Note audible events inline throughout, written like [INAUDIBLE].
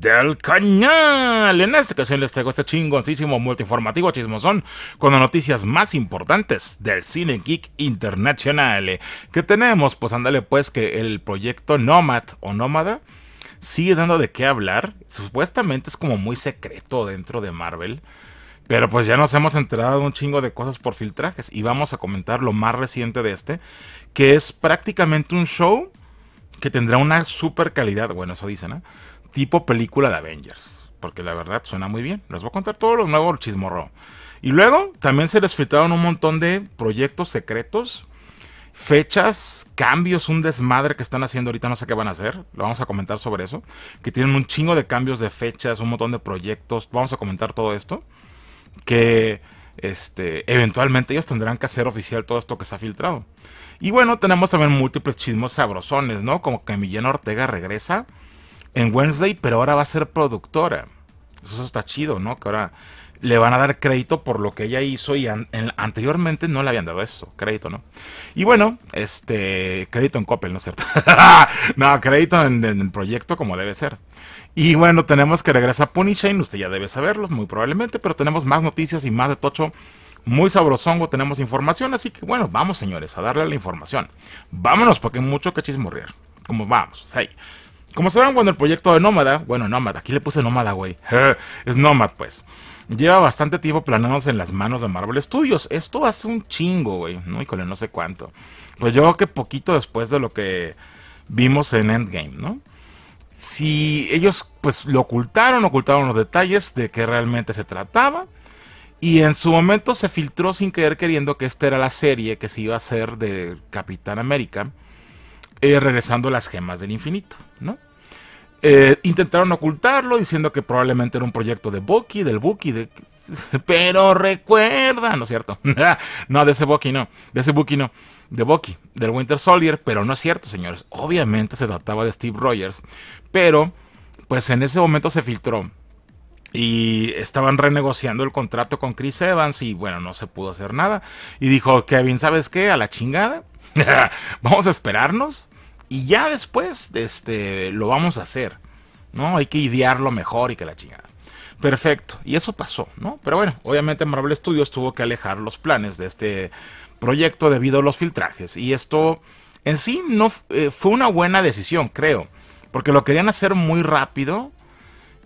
del canal En esta ocasión les traigo este chingoncísimo multiinformativo chismosón con las noticias más importantes del cine geek internacional. ¿Qué tenemos? Pues ándale pues que el proyecto Nomad o Nómada sigue dando de qué hablar. Supuestamente es como muy secreto dentro de Marvel. Pero pues ya nos hemos enterado un chingo de cosas por filtrajes y vamos a comentar lo más reciente de este, que es prácticamente un show que tendrá una super calidad, bueno, eso dicen, ¿eh? tipo película de Avengers. Porque la verdad suena muy bien. Les voy a contar todo los nuevo, el chismorro. Y luego también se les filtraron un montón de proyectos secretos, fechas, cambios, un desmadre que están haciendo ahorita. No sé qué van a hacer. Lo vamos a comentar sobre eso. Que tienen un chingo de cambios de fechas, un montón de proyectos. Vamos a comentar todo esto. Que este, eventualmente ellos tendrán que hacer oficial todo esto que se ha filtrado. Y bueno, tenemos también múltiples chismos sabrosones, ¿no? Como que Millena Ortega regresa en Wednesday, pero ahora va a ser productora. Eso, está chido, ¿no? Que ahora le van a dar crédito por lo que ella hizo y anteriormente no le habían dado eso, crédito, ¿no? Y bueno, este, crédito en Coppel, ¿no es cierto? [LAUGHS] no, crédito en, el proyecto como debe ser. Y bueno, tenemos que regresar a Punishain usted ya debe saberlo, muy probablemente, pero tenemos más noticias y más de Tocho. Muy sabrosongo, tenemos información, así que bueno, vamos señores, a darle la información. Vámonos, porque mucho que chismorrear. Como vamos, ahí. Como sabrán, cuando el proyecto de Nómada, bueno, Nómada, aquí le puse Nómada, güey. Eh, es Nómada, pues. Lleva bastante tiempo planeándose en las manos de Marvel Studios. Esto hace un chingo, güey. No, híjole, no sé cuánto. Pues yo creo que poquito después de lo que vimos en Endgame, ¿no? Si ellos, pues, lo ocultaron, ocultaron los detalles de qué realmente se trataba. Y en su momento se filtró sin querer queriendo que esta era la serie que se iba a hacer de Capitán América, regresando eh, regresando las gemas del infinito, ¿no? Eh, intentaron ocultarlo diciendo que probablemente era un proyecto de Bucky, del Bucky, [LAUGHS] pero recuerda, ¿no es cierto? [LAUGHS] no, de ese Bucky no, de ese Bucky no, de Bucky, del Winter Soldier, pero no es cierto, señores. Obviamente se trataba de Steve Rogers, pero pues en ese momento se filtró y estaban renegociando el contrato con Chris Evans y bueno, no se pudo hacer nada. Y dijo, Kevin, ¿sabes qué? A la chingada. [LAUGHS] Vamos a esperarnos y ya después este, lo vamos a hacer. ¿no? Hay que idearlo mejor y que la chingada. Perfecto. Y eso pasó, ¿no? Pero bueno, obviamente Marvel Studios tuvo que alejar los planes de este proyecto debido a los filtrajes. Y esto en sí no eh, fue una buena decisión, creo. Porque lo querían hacer muy rápido.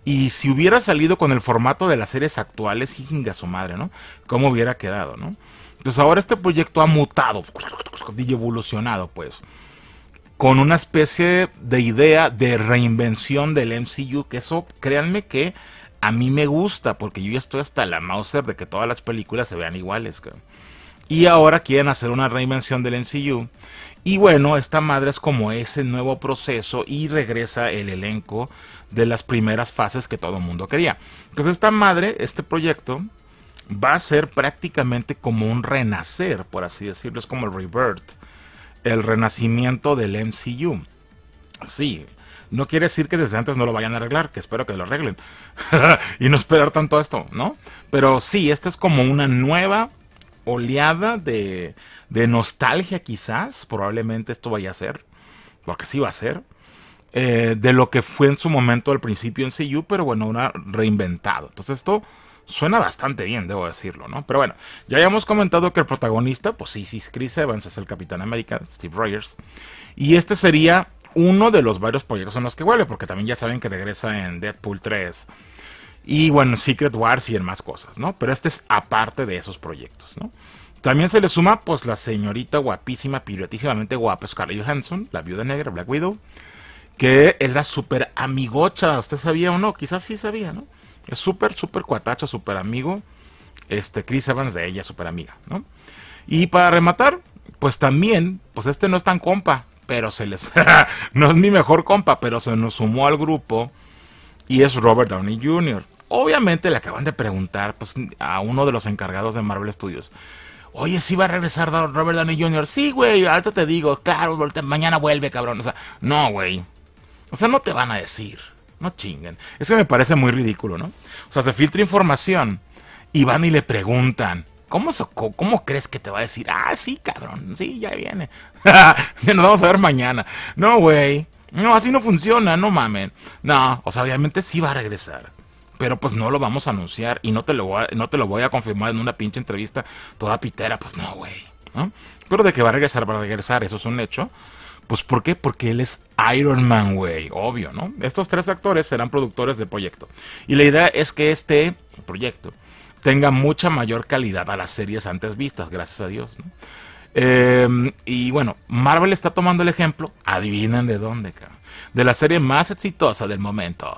Y si hubiera salido con el formato de las series actuales, jinga su madre, ¿no? ¿Cómo hubiera quedado, no? Entonces pues ahora este proyecto ha mutado [LAUGHS] y evolucionado, pues con una especie de idea de reinvención del MCU, que eso, créanme que a mí me gusta, porque yo ya estoy hasta la Mauser de que todas las películas se vean iguales. Y ahora quieren hacer una reinvención del MCU. Y bueno, esta madre es como ese nuevo proceso y regresa el elenco de las primeras fases que todo el mundo quería. Entonces esta madre, este proyecto, va a ser prácticamente como un renacer, por así decirlo, es como el revert el renacimiento del MCU. Sí, no quiere decir que desde antes no lo vayan a arreglar, que espero que lo arreglen. [LAUGHS] y no esperar tanto esto, ¿no? Pero sí, esta es como una nueva oleada de, de nostalgia quizás, probablemente esto vaya a ser, porque sí va a ser, eh, de lo que fue en su momento al principio en CU, pero bueno, una reinventado. Entonces esto Suena bastante bien, debo decirlo, ¿no? Pero bueno, ya habíamos comentado que el protagonista, pues sí, sí, Chris Evans es el Capitán América, Steve Rogers. Y este sería uno de los varios proyectos en los que huele porque también ya saben que regresa en Deadpool 3. Y bueno, Secret Wars y en más cosas, ¿no? Pero este es aparte de esos proyectos, ¿no? También se le suma, pues, la señorita guapísima, piratísimamente guapa Scarlett Johansson, la viuda negra, Black Widow, que es la super amigocha. ¿Usted sabía o no? Quizás sí sabía, ¿no? Es súper, súper cuatacha, súper amigo. Este, Chris Evans de ella, súper amiga, ¿no? Y para rematar, pues también, pues este no es tan compa, pero se les... [LAUGHS] no es mi mejor compa, pero se nos sumó al grupo y es Robert Downey Jr. Obviamente le acaban de preguntar pues, a uno de los encargados de Marvel Studios. Oye, ¿sí va a regresar Robert Downey Jr.? Sí, güey, ahorita te digo, claro, mañana vuelve, cabrón. O sea, no, güey. O sea, no te van a decir. No chinguen. que me parece muy ridículo, ¿no? O sea, se filtra información y van y le preguntan. ¿Cómo, ¿Cómo crees que te va a decir? Ah, sí, cabrón, sí, ya viene. [LAUGHS] Nos vamos a ver mañana. No, güey. No, así no funciona, no mamen. No, o sea, obviamente sí va a regresar. Pero pues no lo vamos a anunciar y no te lo voy a, no te lo voy a confirmar en una pinche entrevista toda pitera. Pues no, güey. ¿no? Pero de que va a regresar, va a regresar, eso es un hecho. Pues ¿por qué? Porque él es Iron Man, güey, obvio, ¿no? Estos tres actores serán productores del proyecto. Y la idea es que este proyecto tenga mucha mayor calidad a las series antes vistas, gracias a Dios. ¿no? Em, y bueno, Marvel está tomando el ejemplo, Adivinan de dónde, De la serie más exitosa del momento.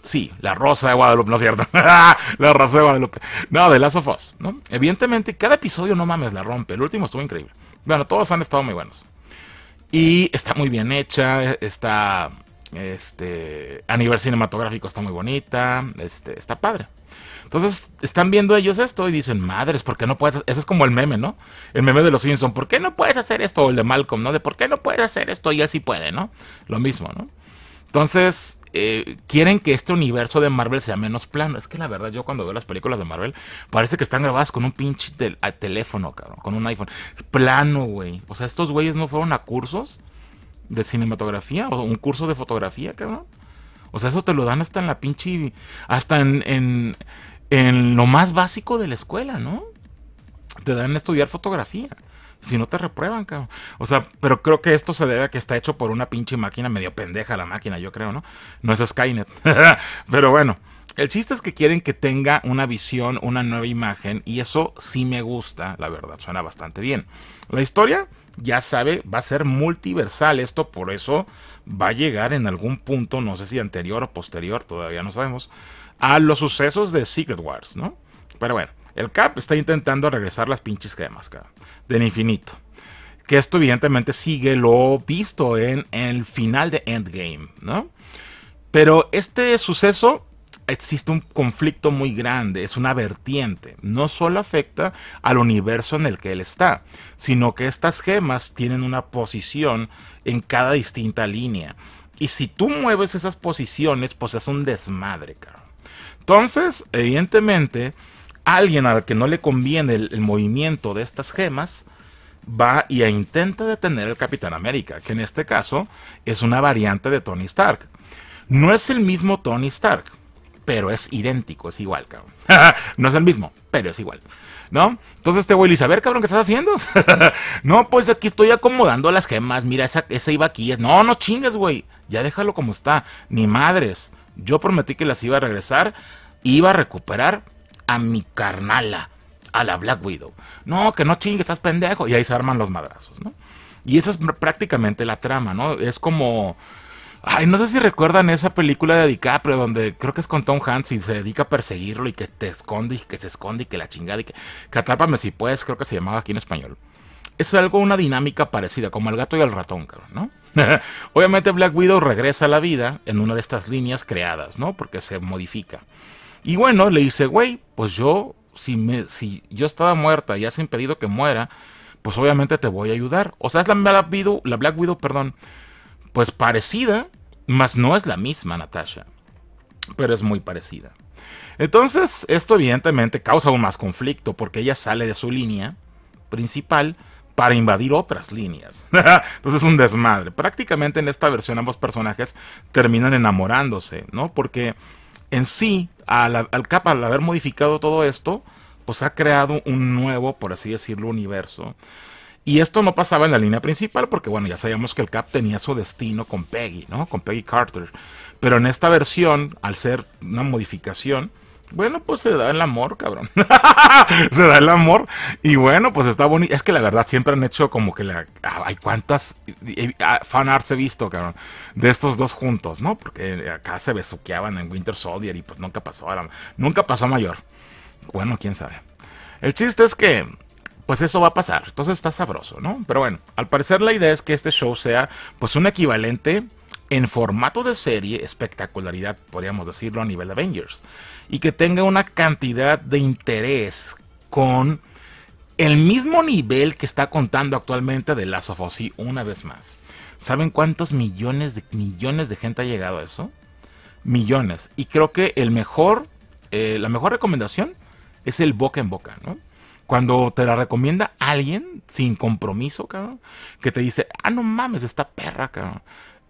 Sí, La Rosa de Guadalupe, no es cierto. [LAUGHS] la Rosa de Guadalupe. No, de Last of ¿no? Evidentemente, cada episodio no mames la rompe. El último estuvo increíble. Bueno, todos han estado muy buenos. Y está muy bien hecha, está, este, a nivel cinematográfico está muy bonita, este, está padre. Entonces están viendo ellos esto y dicen, madres, ¿por qué no puedes? Ese es como el meme, ¿no? El meme de los Simpson, ¿por qué no puedes hacer esto? O el de Malcolm, ¿no? De por qué no puedes hacer esto y así puede, ¿no? Lo mismo, ¿no? Entonces, eh, quieren que este universo de Marvel sea menos plano. Es que la verdad, yo cuando veo las películas de Marvel, parece que están grabadas con un pinche teléfono, cabrón, con un iPhone. Plano, güey. O sea, estos güeyes no fueron a cursos de cinematografía o un curso de fotografía, cabrón. O sea, eso te lo dan hasta en la pinche. hasta en, en, en lo más básico de la escuela, ¿no? Te dan a estudiar fotografía si no te reprueban, cabrón. O sea, pero creo que esto se debe a que está hecho por una pinche máquina medio pendeja la máquina, yo creo, ¿no? No es Skynet. [LAUGHS] pero bueno, el chiste es que quieren que tenga una visión, una nueva imagen, y eso sí me gusta, la verdad, suena bastante bien. La historia, ya sabe, va a ser multiversal esto, por eso va a llegar en algún punto, no sé si anterior o posterior, todavía no sabemos, a los sucesos de Secret Wars, ¿no? Pero bueno. El Cap está intentando regresar las pinches gemas, cabrón, del infinito. Que esto evidentemente sigue lo visto en el final de Endgame, ¿no? Pero este suceso existe un conflicto muy grande, es una vertiente. No solo afecta al universo en el que él está, sino que estas gemas tienen una posición en cada distinta línea. Y si tú mueves esas posiciones, pues es un desmadre, cara. Entonces, evidentemente, alguien al que no le conviene el, movimiento de estas gemas, va y intenta detener al Capitán América, que en este caso es una variante de Tony Stark. No es el mismo Tony Stark, pero es idéntico, es igual, cabrón. [LAUGHS] no es el mismo, pero es igual. ¿No? Entonces te este voy le dice, a ver, cabrón, ¿qué estás haciendo? [LAUGHS] no, pues aquí estoy acomodando las gemas, mira, esa, esa iba aquí. No, no chingues, güey. Ya déjalo como está. Ni madres. Yo prometí que las iba a regresar, iba a recuperar a mi carnala, a la Black Widow. No, que no chingue, estás pendejo. Y ahí se arman los madrazos, ¿no? Y esa es prácticamente la trama, ¿no? Es como... Ay, no sé si recuerdan esa película de DiCaprio donde creo que es con Tom Hanks y se dedica a perseguirlo y que te esconde y que se esconde y que la chingada y que, que si puedes, creo que se llamaba aquí en español. Es algo, una dinámica parecida, como el gato y el ratón, cabrón, ¿no? [LAUGHS] Obviamente Black Widow regresa a la vida en una de estas líneas creadas, ¿no? Porque se modifica. Y bueno, le dice, güey, pues yo, si, me, si yo estaba muerta y has impedido que muera, pues obviamente te voy a ayudar. O sea, es la Black Widow, la Black Widow, perdón, pues parecida, mas no es la misma Natasha, pero es muy parecida. Entonces, esto evidentemente causa aún más conflicto porque ella sale de su línea principal para invadir otras líneas. [LAUGHS] Entonces es un desmadre. Prácticamente en esta versión ambos personajes terminan enamorándose, ¿no? Porque en sí al, Cap, al haber modificado todo esto, pues ha creado un nuevo, por así decirlo, universo. Y esto no pasaba en la línea principal porque, bueno, ya sabíamos que el Cap tenía su destino con Peggy, ¿no? Con Peggy Carter. Pero en esta versión, al ser una modificación, bueno, pues se da el amor, cabrón. [LAUGHS] se da el amor. Y bueno, pues está bonito. Es que la verdad siempre han hecho como que la. Hay ah, cuántas eh, eh, ah, fan arts he visto, cabrón. De estos dos juntos, ¿no? Porque eh, acá se besuqueaban en Winter Soldier y pues nunca pasó. nunca pasó mayor. Bueno, quién sabe. El chiste es que pues eso va a pasar. Entonces está sabroso, ¿no? Pero bueno, al parecer la idea es que este show sea pues un equivalente en formato de serie, espectacularidad, podríamos decirlo, a nivel Avengers. Y que tenga una cantidad de interés con el mismo nivel que está contando actualmente de Last of una vez más. ¿Saben cuántos millones de millones de gente ha llegado a eso? Millones. Y creo que el mejor, eh, la mejor recomendación es el boca en boca, ¿no? Cuando te la recomienda alguien sin compromiso, cabrón, que te dice, ah, no mames, esta perra, cabrón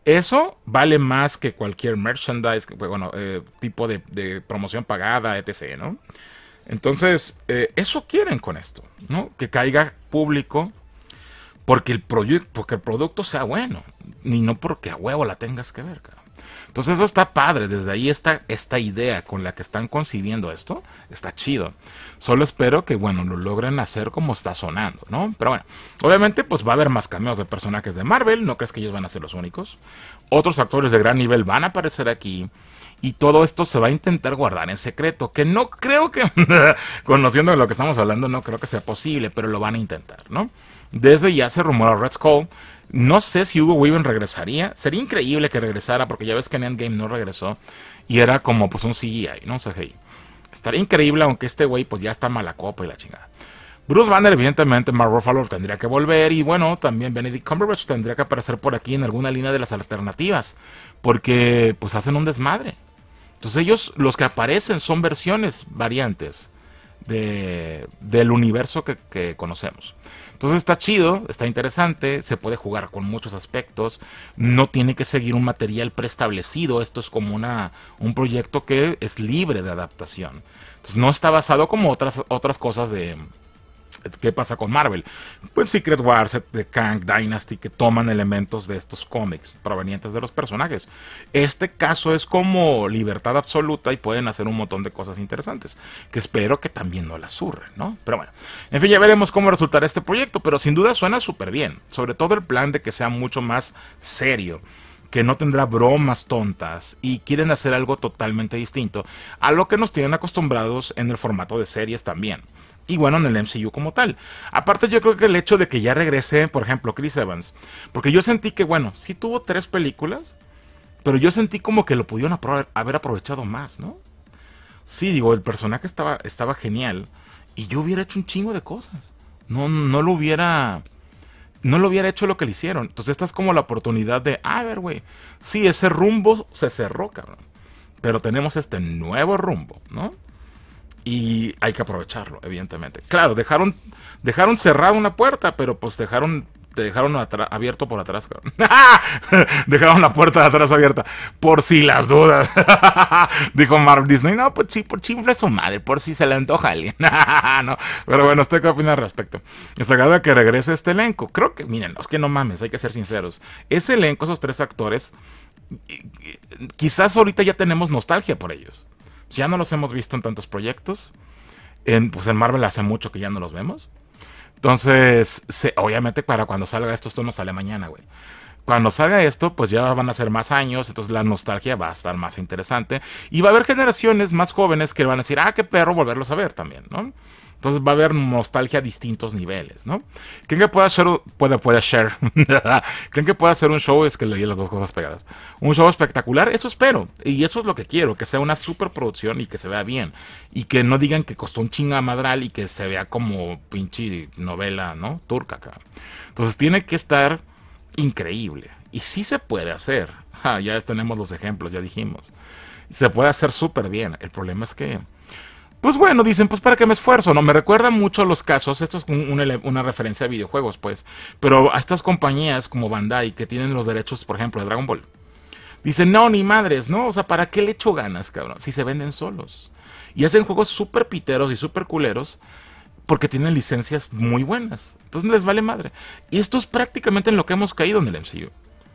eso vale más que cualquier merchandise, bueno, eh, tipo de, promoción pagada, etc., ¿no? Entonces, eh, eso quieren con esto, ¿no? Que caiga público porque el, porque el producto sea bueno, ni no porque a huevo la tengas que ver, entonces eso está padre, desde ahí está esta idea con la que están concibiendo esto, está chido. Solo espero que, bueno, lo logren hacer como está sonando, ¿no? Pero bueno, obviamente pues va a haber más cameos de personajes de Marvel, no crees que ellos van a ser los únicos. Otros actores de gran nivel van a aparecer aquí. Y todo esto se va a intentar guardar en secreto, que no creo que, [LAUGHS] conociendo lo que estamos hablando, no creo que sea posible, pero lo van a intentar, ¿no? Desde ya se rumora Red Skull. No sé si Hugo Weaving regresaría. Sería increíble que regresara, porque ya ves que en Endgame no regresó. Y era como pues un CGI, ¿no? sé estaría increíble, aunque este güey pues ya está mala copa y la chingada. Bruce Banner, evidentemente, Mark Ruffalo tendría que volver. Y bueno, también Benedict Cumberbatch tendría que aparecer por aquí en alguna línea de las alternativas. Porque pues hacen un desmadre. Entonces ellos, los que aparecen son versiones variantes de, del universo que, conocemos. Entonces está chido, está interesante, se puede jugar con muchos aspectos, no tiene que seguir un material preestablecido, esto es como una, un proyecto que es libre de adaptación. Entonces no está basado como otras, otras cosas de, ¿Qué pasa con Marvel? Pues Secret Wars, The Kang Dynasty, que toman elementos de estos cómics provenientes de los personajes. Este caso es como libertad absoluta y pueden hacer un montón de cosas interesantes, que espero que también no las surren, ¿no? Pero bueno, en fin, ya veremos cómo resultará este proyecto, pero sin duda suena súper bien, sobre todo el plan de que sea mucho más serio que no tendrá bromas tontas y quieren hacer algo totalmente distinto a lo que nos tienen acostumbrados en el formato de series también y bueno, en el MCU como tal. Aparte yo creo que el hecho de que ya regrese, por ejemplo, Chris Evans, porque yo sentí que, bueno, sí tuvo tres películas, pero yo sentí como que lo pudieron haber aprovechado más, ¿no? Sí, digo, el personaje estaba, estaba genial y yo hubiera hecho un chingo de cosas. No, no lo hubiera... No lo hubiera hecho lo que le hicieron. Entonces esta es como la oportunidad de, ah, a ver, güey, sí, ese rumbo se cerró, cabrón. Pero tenemos este nuevo rumbo, ¿no? y hay que aprovecharlo, evidentemente. Claro, dejaron, dejaron cerrada una puerta, pero pues dejaron, te dejaron abierto por atrás. [LAUGHS] dejaron la puerta de atrás abierta, por si las dudas. [LAUGHS] Dijo Marvel Disney, no, pues sí, por chifle su madre, por si se le antoja alguien. [LAUGHS] no, pero bueno, estoy qué opina al respecto? Es agrada que regrese este elenco. Creo que, miren, es que no mames, hay que ser sinceros. Ese elenco, esos tres actores, quizás ahorita ya tenemos nostalgia por ellos. Ya no los hemos visto en tantos proyectos. En, pues en Marvel hace mucho que ya no los vemos. Entonces, obviamente para cuando salga esto, esto no sale mañana, güey. Cuando salga esto, pues ya van a ser más años, entonces la nostalgia va a estar más interesante. Y va a haber generaciones más jóvenes que van a decir, ah, qué perro volverlos a ver también, ¿no? Entonces va a haber nostalgia a distintos niveles, ¿no? ¿Creen que pueda ser, puede, puede ser, [LAUGHS] ¿creen que pueda hacer un show? Es que leí las dos cosas pegadas. Un show espectacular, eso espero. Y eso es lo que quiero, que sea una superproducción y que se vea bien. Y que no digan que costó un chinga madral y que se vea como pinche novela, ¿no? Turca acá. Entonces tiene que estar increíble. Y sí se puede hacer. [LAUGHS] ya tenemos los ejemplos, ya dijimos. Se puede hacer súper bien. El problema es que pues bueno, dicen, pues para qué me esfuerzo, ¿no? Me recuerda mucho a los casos, esto es una, referencia a videojuegos, pues, pero a estas compañías como Bandai que tienen los derechos, por ejemplo, de Dragon Ball. Dicen, no, ni madres, ¿no? O sea, ¿para qué le echo ganas, cabrón? Si se venden solos. Y hacen juegos súper piteros y súper culeros porque tienen licencias muy buenas. Entonces les vale madre. Y esto es prácticamente en lo que hemos caído en el MCU,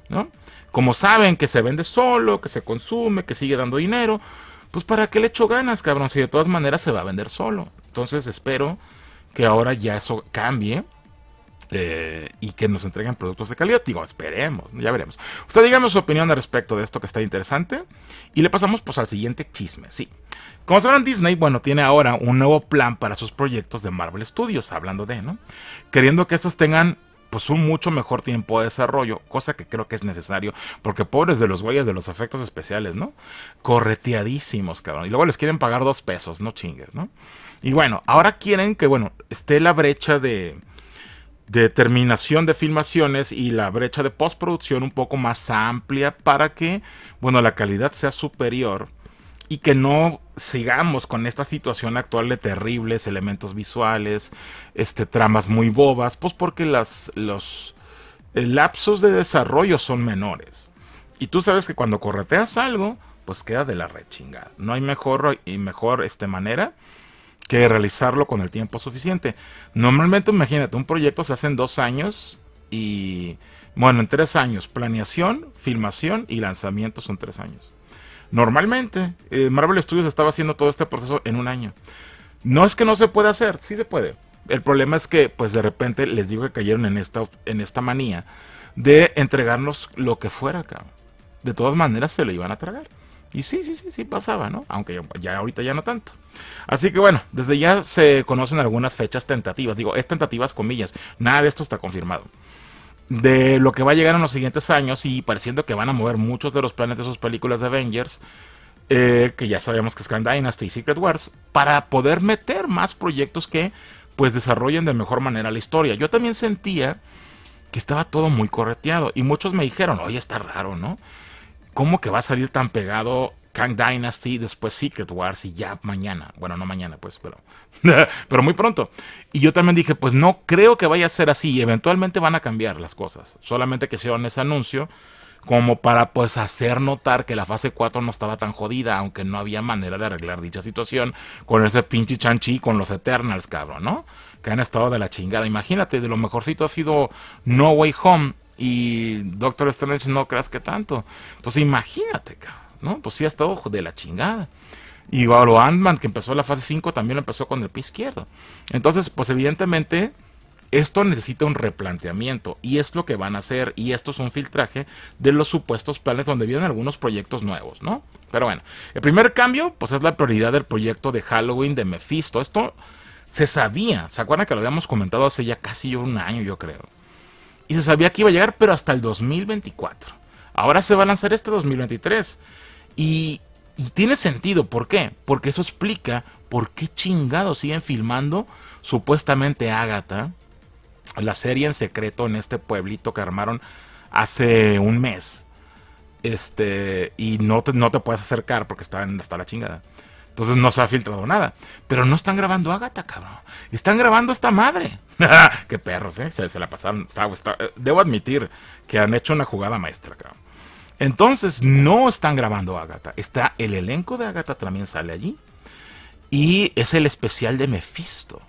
¿no? Como saben que se vende solo, que se consume, que sigue dando dinero, pues para qué le echo ganas, cabrón, si de todas maneras se va a vender solo. Entonces espero que ahora ya eso cambie. Eh, y que nos entreguen productos de calidad. Digo, esperemos, ya veremos. Usted dígame su opinión al respecto de esto que está interesante. Y le pasamos pues al siguiente chisme, sí. Como sabrán, Disney, bueno, tiene ahora un nuevo plan para sus proyectos de Marvel Studios, hablando de, ¿no? Queriendo que estos tengan pues un mucho mejor tiempo de desarrollo, cosa que creo que es necesario, porque pobres de los güeyes de los efectos especiales, ¿no? Correteadísimos, cabrón. Y luego les quieren pagar dos pesos, no chingues, ¿no? Y bueno, ahora quieren que, bueno, esté la brecha de, de terminación de filmaciones y la brecha de postproducción un poco más amplia para que, bueno, la calidad sea superior y que no sigamos con esta situación actual de terribles elementos visuales, este, tramas muy bobas, pues porque las, los eh, lapsos de desarrollo son menores. Y tú sabes que cuando correteas algo, pues queda de la rechingada. No hay mejor y mejor este, manera que realizarlo con el tiempo suficiente. Normalmente, imagínate, un proyecto se hace en dos años y, bueno, en tres años, planeación, filmación y lanzamiento son tres años. Normalmente, eh, Marvel Studios estaba haciendo todo este proceso en un año. No es que no se pueda hacer, sí se puede. El problema es que, pues de repente, les digo que cayeron en esta, en esta manía de entregarnos lo que fuera, cabrón. De todas maneras, se lo iban a tragar. Y sí, sí, sí, sí pasaba, ¿no? Aunque ya, ahorita ya no tanto. Así que bueno, desde ya se conocen algunas fechas tentativas. Digo, es tentativas comillas. Nada de esto está confirmado de lo que va a llegar en los siguientes años y pareciendo que van a mover muchos de los planes de sus películas de Avengers, eh, que ya sabemos que es Khan Dynasty y Secret Wars, para poder meter más proyectos que pues desarrollen de mejor manera la historia. Yo también sentía que estaba todo muy correteado y muchos me dijeron, oye, está raro, ¿no? ¿Cómo que va a salir tan pegado Kang Dynasty, después Secret Wars y ya mañana. Bueno, no mañana, pues, pero, [LAUGHS] pero muy pronto. Y yo también dije, pues no creo que vaya a ser así. Eventualmente van a cambiar las cosas. Solamente que hicieron ese anuncio como para pues hacer notar que la fase 4 no estaba tan jodida, aunque no había manera de arreglar dicha situación con ese pinche chanchi con los Eternals, cabrón, ¿no? Que han estado de la chingada. Imagínate, de lo mejorcito ha sido No Way Home y Doctor Strange no creas que tanto. Entonces imagínate, cabrón. Pues sí ha estado de la chingada. Y lo Antman que empezó la fase 5, también lo empezó con el pie izquierdo. Entonces, pues evidentemente, esto necesita un replanteamiento. Y es lo que van a hacer. Y esto es un filtraje de los supuestos planes donde vienen algunos proyectos nuevos, ¿no? Pero bueno, el primer cambio, pues es la prioridad del proyecto de Halloween de Mephisto. Esto se sabía. ¿Se acuerdan que lo habíamos comentado hace ya casi un año, yo creo? Y se sabía que iba a llegar, pero hasta el 2024. Ahora se va a lanzar este 2023. Y, tiene sentido, ¿por qué? Porque eso explica por qué chingados siguen filmando supuestamente Agatha, la serie en secreto en este pueblito que armaron hace un mes. Este, y no te, no te puedes acercar porque está, en, la chingada. Entonces no se ha filtrado nada. Pero no están grabando Ágata, cabrón. Están grabando esta madre. [LAUGHS] Qué perros, ¿eh? Se, la pasaron. Eh, debo admitir que han hecho una jugada maestra, cabrón. Entonces no están grabando Agatha, está el elenco de Agatha también sale allí y es el especial de Mephisto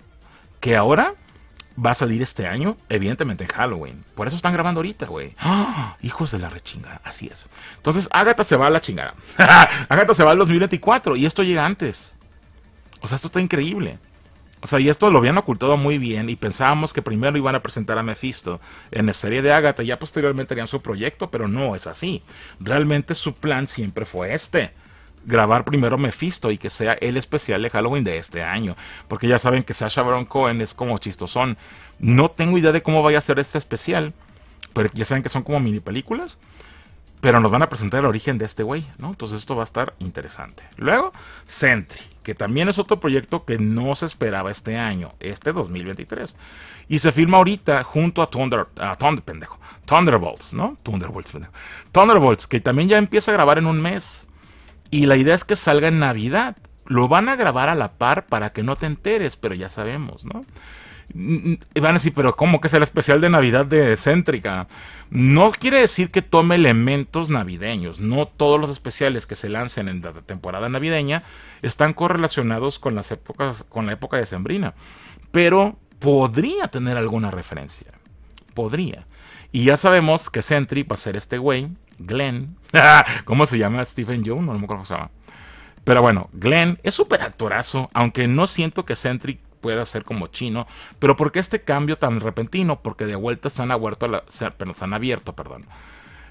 que ahora va a salir este año, evidentemente en Halloween. Por eso están grabando ahorita, güey. ¡Ah! Hijos de la rechinga, así es. Entonces Agatha se va a la chingada. [LAUGHS] Agatha se va al 2024 y esto llega antes. O sea, esto está increíble. O sea, y esto lo habían ocultado muy bien y pensábamos que primero iban a presentar a Mephisto en la serie de Agatha, ya posteriormente harían su proyecto, pero no es así. Realmente su plan siempre fue este. Grabar primero Mephisto y que sea el especial de Halloween de este año. Porque ya saben que Sasha Baron Cohen es como chistosón. No tengo idea de cómo vaya a ser este especial, pero ya saben que son como mini películas pero nos van a presentar el origen de este güey, ¿no? Entonces esto va a estar interesante. Luego, Sentry, que también es otro proyecto que no se esperaba este año, este 2023. Y se firma ahorita junto a Thunder, Thunder pendejo, Thunderbolts, ¿no? Thunderbolts, pendejo. Thunderbolts, que también ya empieza a grabar en un mes. Y la idea es que salga en Navidad. Lo van a grabar a la par para que no te enteres, pero ya sabemos, ¿no? Y mm, van a decir, pero ¿cómo que es el especial de Navidad de Céntrica? No quiere decir que tome elementos navideños. No todos los especiales que se lancen en la temporada navideña están correlacionados con las épocas, con la época de Sembrina. Pero podría tener alguna referencia. Podría. Y ya sabemos que Sentry va a ser este güey, Glenn. [LAUGHS] ¿Cómo se llama? Stephen Jones no, me acuerdo cómo se llama. Pero bueno, Glenn es súper actorazo, aunque no siento que Sentry puede hacer como chino. Pero ¿por qué este cambio tan repentino? Porque de vuelta se han, abierto, perdón,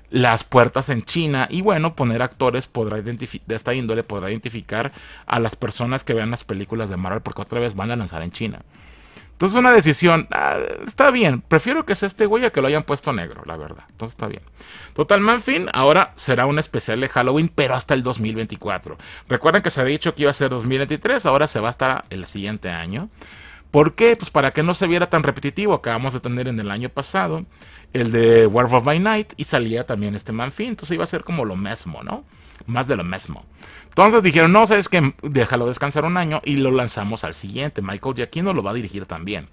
las puertas en China y bueno, poner actores podrá de esta índole podrá identificar a las personas que vean las películas de Marvel porque otra vez van a lanzar en China. Entonces una decisión, ah, está bien, prefiero que sea este güey a que lo hayan puesto negro, la verdad. Entonces está bien. Total Manfin ahora será un especial de Halloween, pero hasta el 2024. Recuerden que se ha dicho que iba a ser 2023, ahora se va hasta el siguiente año. ¿Por qué? Pues para que no se viera tan repetitivo. Acabamos de tener en el año pasado el de War of My Night y salía también este Manfin, entonces iba a ser como lo mismo, ¿no? más de lo mismo. Entonces dijeron, no, sabes que déjalo descansar un año y lo lanzamos al siguiente. Michael Giacchino lo va a dirigir también.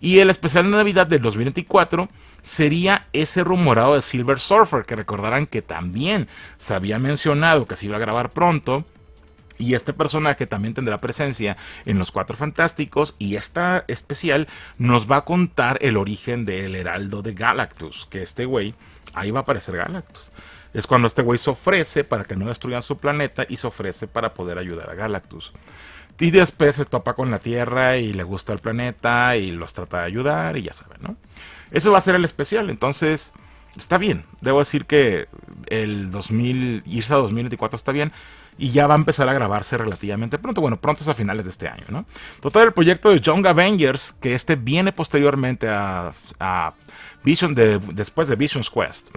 Y el especial de Navidad del 2024 sería ese rumorado de Silver Surfer, que recordarán que también se había mencionado que se iba a grabar pronto. Y este personaje también tendrá presencia en Los Cuatro Fantásticos y esta especial nos va a contar el origen del Heraldo de Galactus, que este güey, ahí va a aparecer Galactus. Es cuando este güey se ofrece para que no destruyan su planeta y se ofrece para poder ayudar a Galactus. Y después se topa con la Tierra y le gusta el planeta y los trata de ayudar y ya saben, ¿no? Eso va a ser el especial, entonces está bien. Debo decir que el 2000, irse a 2024 está bien y ya va a empezar a grabarse relativamente pronto. Bueno, pronto es a finales de este año, ¿no? Total, el proyecto de Young Avengers, que este viene posteriormente a, a Vision, de, después de Vision's Quest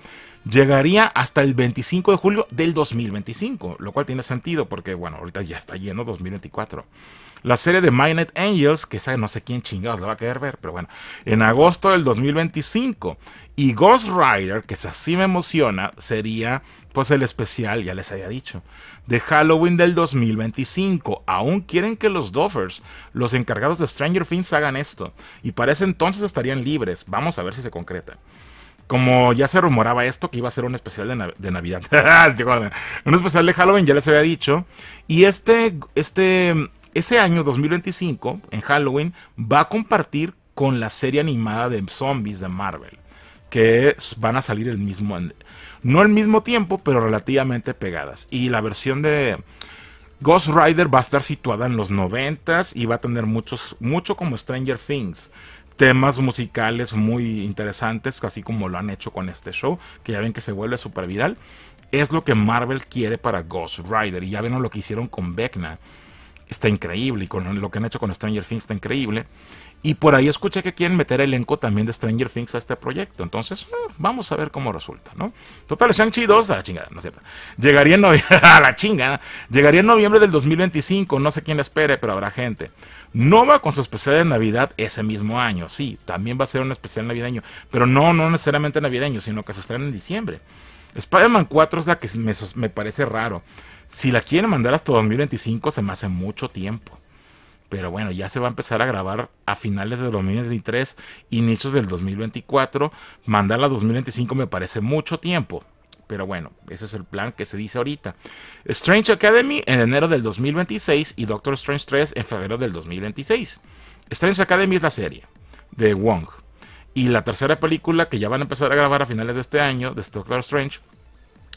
llegaría hasta el 25 de julio del 2025, lo cual tiene sentido porque, bueno, ahorita ya está lleno 2024. La serie de My Angels, que esa no sé quién chingados la va a querer ver, pero bueno, en agosto del 2025. Y Ghost Rider, que si así me emociona, sería pues el especial, ya les había dicho, de Halloween del 2025. Aún quieren que los Doffers, los encargados de Stranger Things, hagan esto. Y para ese entonces estarían libres. Vamos a ver si se concreta como ya se rumoraba esto, que iba a ser un especial de, Navidad. [LAUGHS] un especial de Halloween, ya les había dicho. Y este, este, ese año 2025, en Halloween, va a compartir con la serie animada de zombies de Marvel. Que van a salir el mismo. No al mismo tiempo, pero relativamente pegadas. Y la versión de. Ghost Rider va a estar situada en los 90s y va a tener muchos, mucho como Stranger Things temas musicales muy interesantes, así como lo han hecho con este show, que ya ven que se vuelve súper viral. Es lo que Marvel quiere para Ghost Rider. Y ya vieron lo que hicieron con Vecna. Está increíble. Y con lo que han hecho con Stranger Things está increíble. Y por ahí escuché que quieren meter elenco también de Stranger Things a este proyecto. Entonces, eh, vamos a ver cómo resulta, ¿no? Total, Shang-Chi 2, a la chingada, no es cierto. Llegaría en noviembre, [LAUGHS] la chingada. Llegaría en noviembre del 2025. No sé quién le espere, pero habrá gente. No va con su especial de Navidad ese mismo año. Sí, también va a ser un especial navideño. Pero no, no necesariamente navideño, sino que se estrena en diciembre. Spider-Man 4 es la que me, me, parece raro. Si la quieren mandar hasta 2025, se me hace mucho tiempo. Pero bueno, ya se va a empezar a grabar a finales de 2023, inicios del 2024. Mandarla a 2025 me parece mucho tiempo. Pero bueno, ese es el plan que se dice ahorita. Strange Academy en enero del 2026 y Doctor Strange 3 en febrero del 2026. Strange Academy es la serie de Wong. Y la tercera película que ya van a empezar a grabar a finales de este año, de este Doctor Strange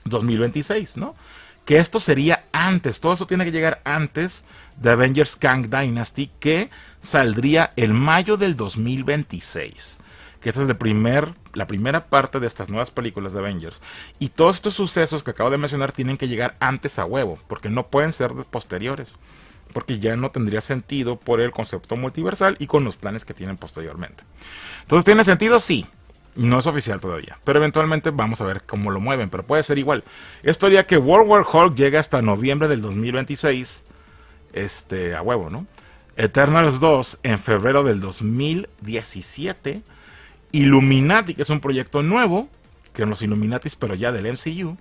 2026, ¿no? Que esto sería antes, todo eso tiene que llegar antes de Avengers Kang Dynasty, que saldría el mayo del 2026 que es la primera parte de estas nuevas películas de Avengers. Y todos estos sucesos que acabo de mencionar tienen que llegar antes a huevo, porque no pueden ser posteriores, porque ya no tendría sentido por el concepto multiversal y con los planes que tienen posteriormente. Entonces, ¿tiene sentido? Sí. No es oficial todavía, pero eventualmente vamos a ver cómo lo mueven, pero puede ser igual. Esto haría que World War Hulk llegue hasta noviembre del 2026, este, a huevo, ¿no? Eternals 2 en febrero del 2017 Illuminati, que es un proyecto nuevo, que son los Illuminatis, pero ya del MCU,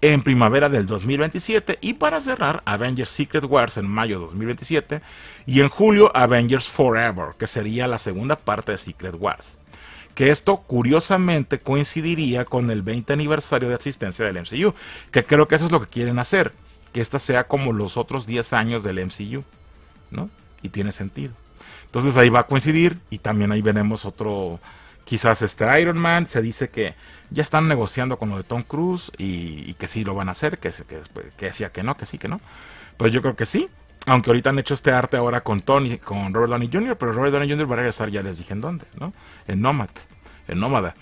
en primavera del 2027 y para cerrar Avengers Secret Wars en mayo de 2027 y en julio Avengers Forever, que sería la segunda parte de Secret Wars. Que esto curiosamente coincidiría con el 20 aniversario de existencia del MCU, que creo que eso es lo que quieren hacer, que esta sea como los otros 10 años del MCU, ¿no? Y tiene sentido. Entonces ahí va a coincidir y también ahí veremos otro quizás este Iron Man. Se dice que ya están negociando con lo de Tom Cruise y, que sí lo van a hacer, que, que, pues, que decía que no, que sí, que no. Pues yo creo que sí. Aunque ahorita han hecho este arte ahora con Tony, con Robert Downey Jr., pero Robert Downey Jr. va a regresar, ya les dije en dónde, ¿no? En Nomad, en Nómada.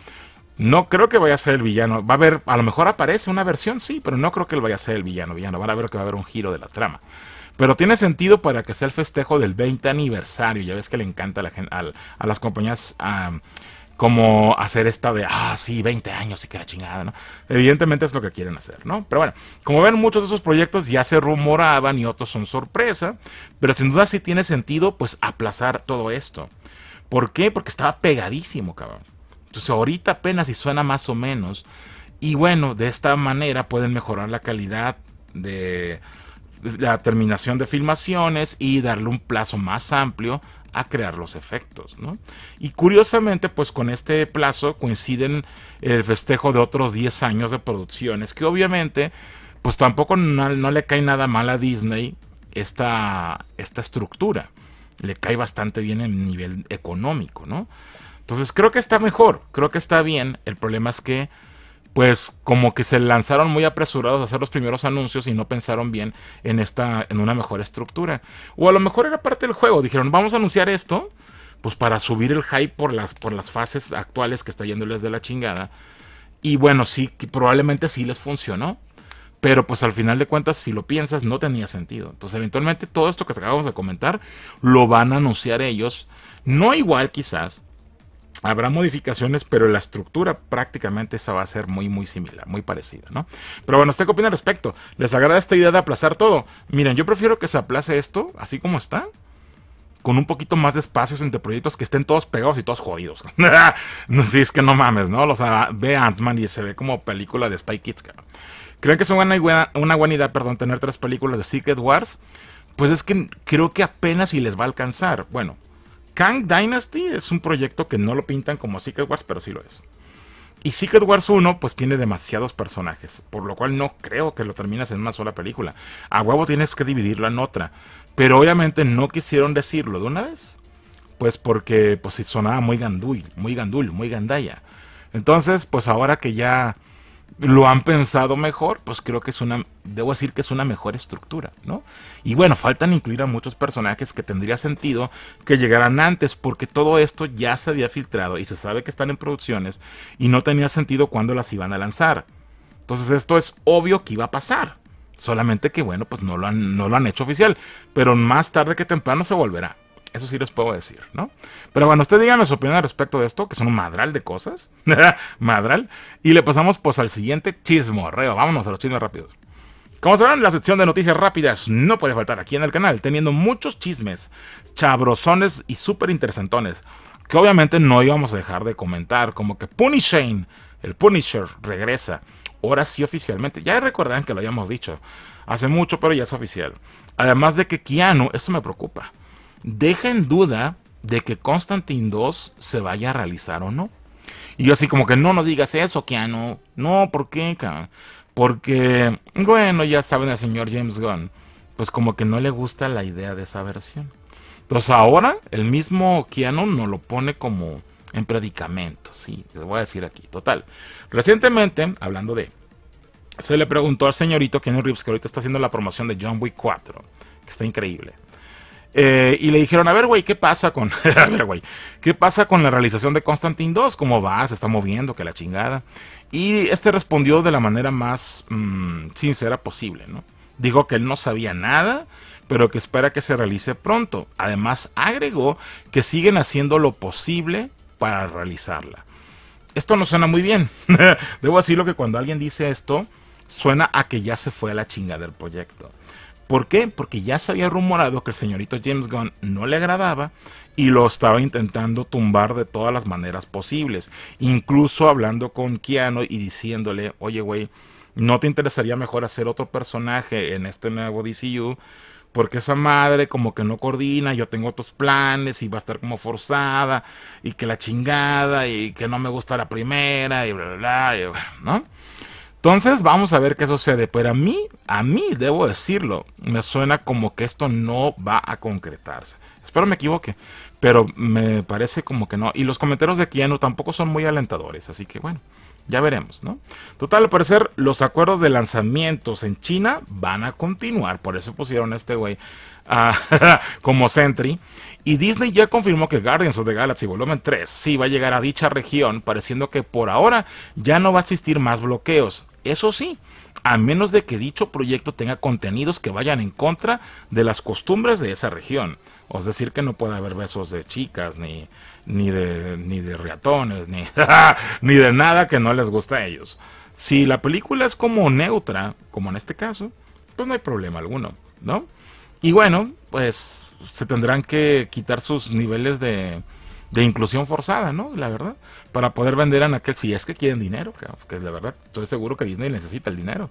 No creo que vaya a ser el villano. Va a haber, a lo mejor aparece una versión, sí, pero no creo que él vaya a ser el villano. Villano, van a ver que va a haber un giro de la trama. Pero tiene sentido para que sea el festejo del 20 aniversario. Ya ves que le encanta a, la, a las compañías como hacer esta de, ah, sí, 20 años y que la chingada, ¿no? Evidentemente es lo que quieren hacer, ¿no? Pero bueno, como ven, muchos de esos proyectos ya se rumoraban y otros son sorpresa, pero sin duda sí tiene sentido, pues, aplazar todo esto. ¿Por qué? Porque estaba pegadísimo, cabrón. Entonces ahorita apenas si suena más o menos. Y bueno, de esta manera pueden mejorar la calidad de la terminación de filmaciones y darle un plazo más amplio a crear los efectos. ¿no? Y curiosamente, pues con este plazo coinciden el festejo de otros 10 años de producciones, que obviamente, pues tampoco no, le cae nada mal a Disney esta, esta estructura. Le cae bastante bien en nivel económico, ¿no? Entonces creo que está mejor, creo que está bien. El problema es que pues como que se lanzaron muy apresurados a hacer los primeros anuncios y no pensaron bien en esta en una mejor estructura. O a lo mejor era parte del juego, dijeron, "Vamos a anunciar esto pues para subir el hype por las por las fases actuales que está yéndoles de la chingada." Y bueno, sí, probablemente sí les funcionó. Pero pues al final de cuentas, si lo piensas, no tenía sentido. Entonces, eventualmente todo esto que acabamos de comentar, lo van a anunciar ellos. No igual quizás, Habrá modificaciones, pero la estructura prácticamente esa va a ser muy, muy similar, muy parecida, ¿no? Pero bueno, ¿usted qué opina al respecto? ¿Les agrada esta idea de aplazar todo? Miren, yo prefiero que se aplace esto así como está, con un poquito más de espacios entre proyectos que estén todos pegados y todos jodidos. [LAUGHS] no, si es que no mames, ¿no? O sea, ve Ant-Man y se ve como película de Spy Kids, cara. ¿Creen que es una, una idea, perdón, tener tres películas de Secret Wars? Pues es que creo que apenas si les va a alcanzar. Bueno, Kang Dynasty es un proyecto que no lo pintan como Secret Wars, pero sí lo es. Y Secret Wars 1 pues tiene demasiados personajes, por lo cual no creo que lo terminas en una sola película. A huevo tienes que dividirlo en otra. Pero obviamente no quisieron decirlo de una vez. Pues porque pues sonaba muy gandul, muy gandul, muy gandaya. Entonces, pues ahora que ya lo han pensado mejor, pues creo que es una, debo decir que es una mejor estructura, ¿no? Y bueno, faltan incluir a muchos personajes que tendría sentido que llegaran antes, porque todo esto ya se había filtrado y se sabe que están en producciones y no tenía sentido cuándo las iban a lanzar. Entonces esto es obvio que iba a pasar, solamente que bueno, pues no lo han, no lo han hecho oficial, pero más tarde que temprano se volverá eso sí les puedo decir, ¿no? Pero bueno, usted díganme su opinión al respecto de esto, que son un madral de cosas. [LAUGHS] madral. Y le pasamos pues al siguiente chismorreo. Vámonos a los chismes rápidos. Como saben, la sección de noticias rápidas no puede faltar aquí en el canal, teniendo muchos chismes, chabrosones y súper interesantones, que obviamente no íbamos a dejar de comentar, como que Punishain el Punisher, regresa. Ahora sí oficialmente, ya recordarán que lo habíamos dicho hace mucho, pero ya es oficial. Además de que Keanu, eso me preocupa deja en duda de que Constantine 2 se vaya a realizar o no. Y yo así como que no nos digas eso, Keanu. No, ¿por qué, Porque, bueno, ya saben el señor James Gunn, pues como que no le gusta la idea de esa versión. Entonces pues ahora el mismo Keanu nos lo pone como en predicamento, sí, les voy a decir aquí, total. Recientemente, hablando de, se le preguntó al señorito Keanu Reeves, que ahorita está haciendo la promoción de John Wick 4, que está increíble. Eh, y le dijeron, a ver, güey, ¿qué pasa con... [LAUGHS] ¿qué pasa con la realización de Constantine 2? ¿Cómo va? ¿Se está moviendo? Que la chingada. Y este respondió de la manera más mm, sincera posible, ¿no? Dijo que él no sabía nada, pero que espera que se realice pronto. Además, agregó que siguen haciendo lo posible para realizarla. Esto no suena muy bien. [LAUGHS] Debo decirlo que cuando alguien dice esto, suena a que ya se fue a la chingada del proyecto. ¿Por qué? Porque ya se había rumorado que el señorito James Gunn no le agradaba y lo estaba intentando tumbar de todas las maneras posibles. Incluso hablando con Keanu y diciéndole, oye güey, ¿no te interesaría mejor hacer otro personaje en este nuevo DCU? porque esa madre como que no coordina, yo tengo otros planes y va a estar como forzada y que la chingada y que no me gusta la primera y bla, bla, bla, ¿no? Entonces vamos a ver qué sucede. Pero a mí, a mí debo decirlo, me suena como que esto no va a concretarse. Espero me equivoque, pero me parece como que no. Y los comentarios de Keanu tampoco son muy alentadores, así que bueno, ya veremos, ¿no? Total, al parecer los acuerdos de lanzamientos en China van a continuar, por eso pusieron a este güey [LAUGHS] como Sentry. Y Disney ya confirmó que Guardians of the Galaxy Volumen 3 sí va a llegar a dicha región, pareciendo que por ahora ya no va a existir más bloqueos eso sí, a menos de que dicho proyecto tenga contenidos que vayan en contra de las costumbres de esa región. es decir, que no puede haber besos de chicas, ni, ni, de, ni de riatones, ni, [LAUGHS] ni de nada que no les guste a ellos. Si la película es como neutra, como en este caso, pues no hay problema alguno, ¿no? Y bueno, pues se tendrán que quitar sus niveles de, de inclusión forzada, ¿no? La verdad, para poder vender en aquel si es que quieren dinero, que la verdad estoy seguro que Disney necesita el dinero.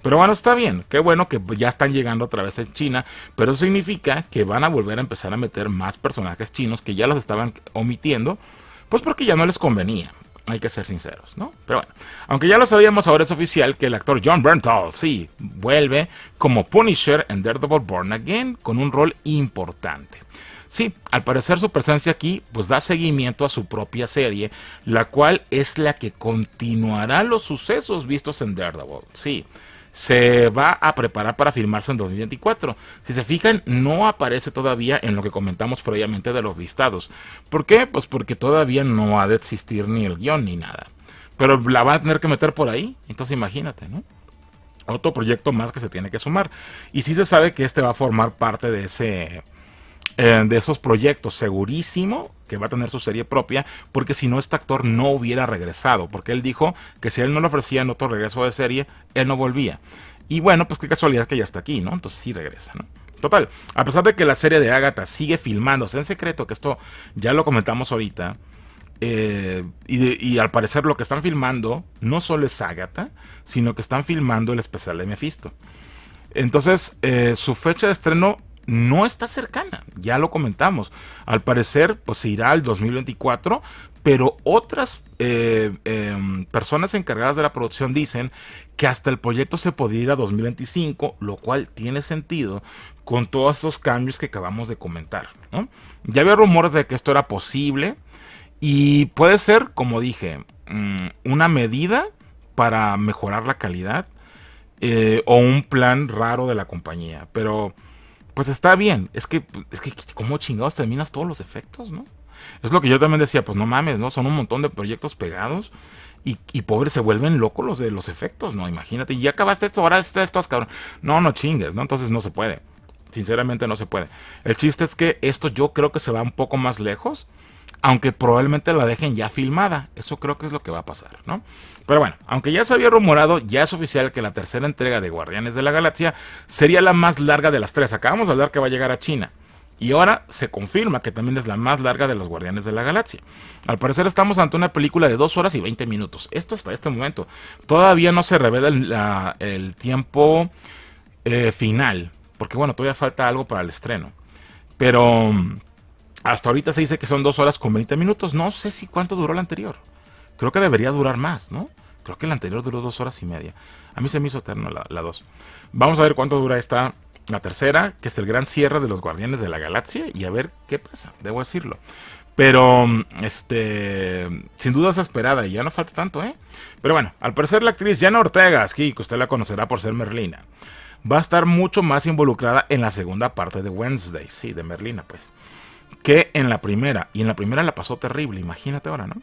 Pero bueno, está bien, qué bueno que ya están llegando otra vez en China, pero eso significa que van a volver a empezar a meter más personajes chinos que ya los estaban omitiendo, pues porque ya no les convenía. Hay que ser sinceros, ¿no? Pero bueno, aunque ya lo sabíamos, ahora es oficial que el actor John Bernthal, sí, vuelve como Punisher en Daredevil Born Again con un rol importante. Sí, al parecer su presencia aquí pues da seguimiento a su propia serie, la cual es la que continuará los sucesos vistos en Daredevil. Sí, se va a preparar para filmarse en 2024. Si se fijan, no aparece todavía en lo que comentamos previamente de los listados. ¿Por qué? Pues porque todavía no ha de existir ni el guión ni nada. Pero la van a tener que meter por ahí, entonces imagínate, ¿no? Otro proyecto más que se tiene que sumar. Y sí se sabe que este va a formar parte de ese eh, de esos proyectos, segurísimo que va a tener su serie propia, porque si no, este actor no hubiera regresado, porque él dijo que si él no le ofrecían otro regreso de serie, él no volvía. Y bueno, pues qué casualidad que ya está aquí, ¿no? Entonces sí regresa, ¿no? Total, a pesar de que la serie de Agatha sigue filmándose en secreto, que esto ya lo comentamos ahorita, eh, y, al parecer lo que están filmando no solo es Agatha, sino que están filmando el especial de Mephisto. Entonces, eh, su fecha de estreno no está cercana, ya lo comentamos. Al parecer, pues se irá al 2024, pero otras eh, em, personas encargadas de la producción dicen que hasta el proyecto se podría ir a 2025, lo cual tiene sentido con todos estos cambios que acabamos de comentar. Ya había rumores de que esto era posible y puede ser, como dije, mm, una medida para mejorar la calidad eh, o un plan raro de la compañía, pero pues está bien. Es que, es ¿cómo chingados terminas todos los efectos, no? Es lo que yo también decía, pues no mames, ¿no? Son un montón de proyectos pegados. Y, y pobres se vuelven locos los de los efectos, ¿no? Imagínate, y acabaste esto, ahora estás esto, cabrón. No, no chingues, ¿no? Entonces no se puede. Sinceramente no se puede. El chiste es que esto yo creo que se va un poco más lejos aunque probablemente la dejen ya filmada. Eso creo que es lo que va a pasar, ¿no? Pero bueno, aunque ya se había rumorado, ya es oficial que la tercera entrega de Guardianes de la Galaxia sería la más larga de las tres. Acabamos de hablar que va a llegar a China. Y ahora se confirma que también es la más larga de los Guardianes de la Galaxia. Al parecer estamos ante una película de 2 horas y 20 minutos. Esto hasta este momento. Todavía no se revela el, tiempo eh, final. Porque bueno, todavía falta algo para el estreno. Pero hasta ahorita se dice que son dos horas con 20 minutos. No sé si cuánto duró la anterior. Creo que debería durar más, ¿no? Creo que la anterior duró dos horas y media. A mí se me hizo eterno la, la dos. Vamos a ver cuánto dura esta, la tercera, que es el gran cierre de los Guardianes de la Galaxia. Y a ver qué pasa, debo decirlo. Pero, este, sin duda es esperada y ya no falta tanto, ¿eh? Pero bueno, al parecer la actriz Jana Ortega, aquí, que usted la conocerá por ser Merlina, va a estar mucho más involucrada en la segunda parte de Wednesday, sí, de Merlina, pues que en la primera. Y en la primera la pasó terrible, imagínate ahora, ¿no?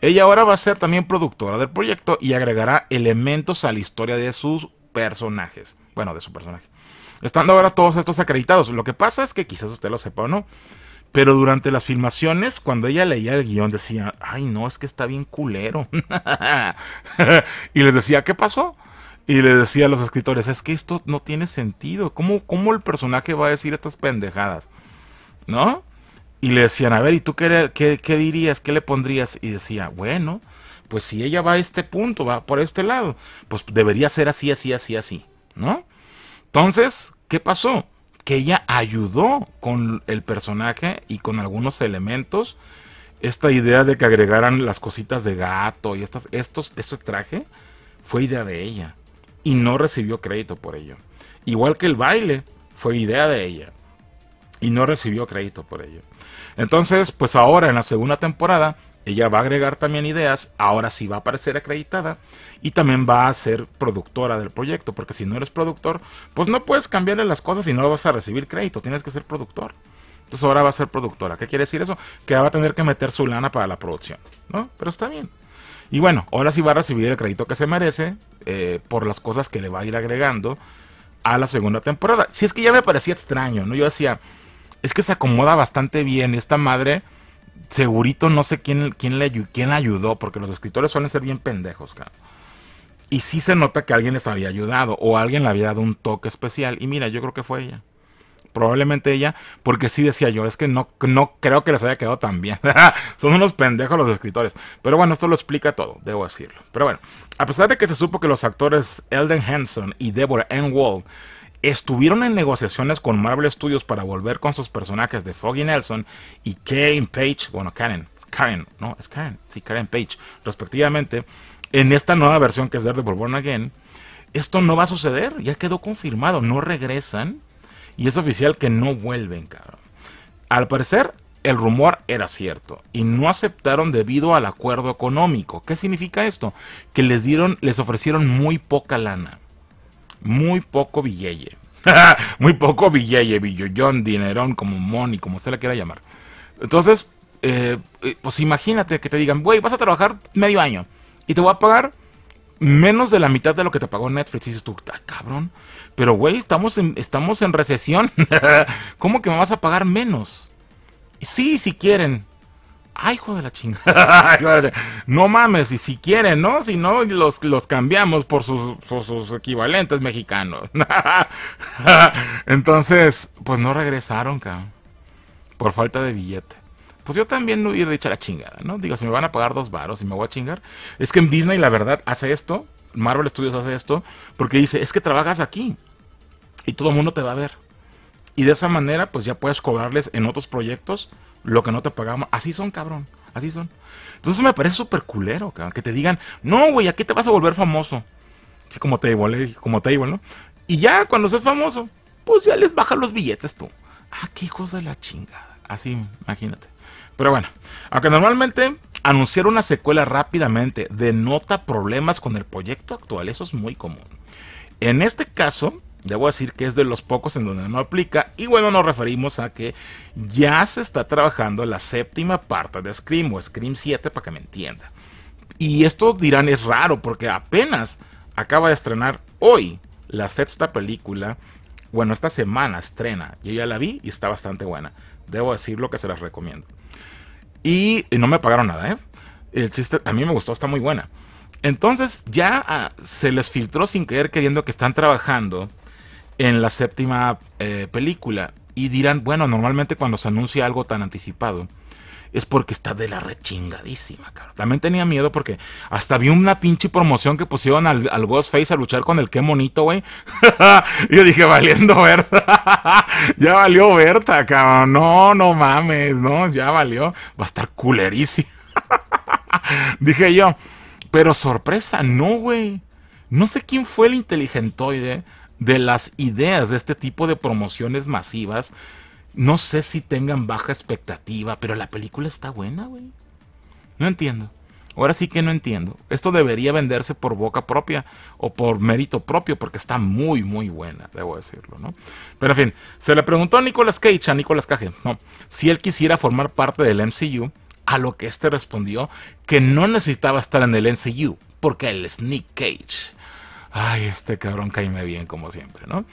Ella ahora va a ser también productora del proyecto y agregará elementos a la historia de sus personajes. Bueno, de su personaje. Estando ahora todos estos acreditados. Lo que pasa es que quizás usted lo sepa o no. Pero durante las filmaciones, cuando ella leía el guión, decía, ay no, es que está bien culero. [LAUGHS] y les decía, ¿qué pasó? Y le decía a los escritores, es que esto no tiene sentido. ¿Cómo, cómo el personaje va a decir estas pendejadas? ¿No? Y le decían, a ver, ¿y tú qué, qué, dirías? ¿Qué le pondrías? Y decía, bueno, pues si ella va a este punto, va por este lado, pues debería ser así, así, así, así, ¿no? Entonces, ¿qué pasó? Que ella ayudó con el personaje y con algunos elementos. Esta idea de que agregaran las cositas de gato y estas, estos, trajes este traje fue idea de ella. Y no recibió crédito por ello. Igual que el baile fue idea de ella. Y no recibió crédito por ello. Entonces, pues ahora en la segunda temporada, ella va a agregar también ideas, ahora sí va a aparecer acreditada y también va a ser productora del proyecto, porque si no eres productor, pues no puedes cambiarle las cosas y no vas a recibir crédito, tienes que ser productor. Entonces ahora va a ser productora. ¿Qué quiere decir eso? Que va a tener que meter su lana para la producción, ¿no? Pero está bien. Y bueno, ahora sí va a recibir el crédito que se merece eh, por las cosas que le va a ir agregando a la segunda temporada. Si es que ya me parecía extraño, ¿no? Yo decía, es que se acomoda bastante bien. Esta madre, segurito, no sé quién, quién, le, quién ayudó, porque los escritores suelen ser bien pendejos, cabrón. Y sí se nota que alguien les había ayudado o alguien le había dado un toque especial. Y mira, yo creo que fue ella. Probablemente ella, porque sí decía yo, es que no, no creo que les haya quedado tan bien. [LAUGHS] Son unos pendejos los escritores. Pero bueno, esto lo explica todo, debo decirlo. Pero bueno, a pesar de que se supo que los actores Elden Henson y Deborah N. Wall estuvieron en negociaciones con Marvel Studios para volver con sus personajes de Foggy Nelson y Karen Page, bueno, Karen, Karen, no, es Karen, sí, Karen Page, respectivamente, en esta nueva versión que es Daredevil Born Again, esto no va a suceder, ya quedó confirmado, no regresan y es oficial que no vuelven, cabrón. Al parecer, el rumor era cierto y no aceptaron debido al acuerdo económico. ¿Qué significa esto? Que les dieron, les ofrecieron muy poca lana muy poco billete. [LAUGHS] muy poco billete, billollón, dinerón, como money, como usted la quiera llamar. Entonces, eh, eh, pues imagínate que te digan, güey, vas a trabajar medio año y te voy a pagar menos de la mitad de lo que te pagó Netflix. Y dices tú, ah, cabrón, pero güey, estamos en, estamos en recesión. [LAUGHS] ¿Cómo que me vas a pagar menos? Sí, si quieren. [LAUGHS] Ay, hijo de la chingada. no mames, y si quieren, ¿no? Si no, los, cambiamos por sus, equivalentes mexicanos. [LAUGHS] Entonces, pues no regresaron, cabrón. Por falta de billete. Pues yo también no hubiera dicho la chingada, ¿no? Digo, si me van a pagar dos varos y me voy a chingar. Es que en Disney, la verdad, hace esto. Marvel Studios hace esto. Porque dice, es que trabajas aquí. Y todo el mundo te va a ver. Y de esa manera, pues ya puedes cobrarles en otros proyectos lo que no te pagamos. Así son, cabrón. Así son. Entonces me parece súper culero, cabrón. Que te digan, no, güey, aquí te vas a volver famoso. Así como table, ¿eh? como table, ¿no? Y ya cuando seas famoso, pues ya les bajas los billetes tú. Ah, qué hijos de la chingada. Así, imagínate. Pero bueno, aunque normalmente anunciar una secuela rápidamente denota problemas con el proyecto actual, eso es muy común. En este caso, Debo decir que es de los pocos en donde no aplica. Y bueno, nos referimos a que ya se está trabajando la séptima parte de Scream o Scream 7 para que me entienda. Y esto dirán es raro porque apenas acaba de estrenar hoy la sexta película. Bueno, esta semana estrena. Yo ya la vi y está bastante buena. Debo decir lo que se las recomiendo. Y no me pagaron nada, ¿eh? El chiste a mí me gustó, está muy buena. Entonces ya ah, se les filtró sin querer queriendo que están trabajando en la séptima eh, película. Y dirán, bueno, normalmente cuando se anuncia algo tan anticipado, es porque está de la rechingadísima, cabrón. También tenía miedo porque hasta vi una pinche promoción que pusieron al, Ghostface a luchar con el qué monito, güey. [LAUGHS] Yo dije, valiendo Berta... [LAUGHS] ya valió Berta, cabrón. No, no mames, no, ya valió. Va a estar culerísimo. [LAUGHS] dije yo, pero sorpresa, no, güey. No sé quién fue el inteligentoide de las ideas de este tipo de promociones masivas, no sé si tengan baja expectativa, pero la película está buena, güey. No entiendo. Ahora sí que no entiendo. Esto debería venderse por boca propia o por mérito propio, porque está muy, muy buena, debo decirlo, ¿no? Pero en fin, se le preguntó a Nicolas Cage, a Nicolas Cage, no, si él quisiera formar parte del MCU, a lo que este respondió que no necesitaba estar en el MCU, porque el Sneak Nick Cage ay, este cabrón caíme bien como siempre, ¿no?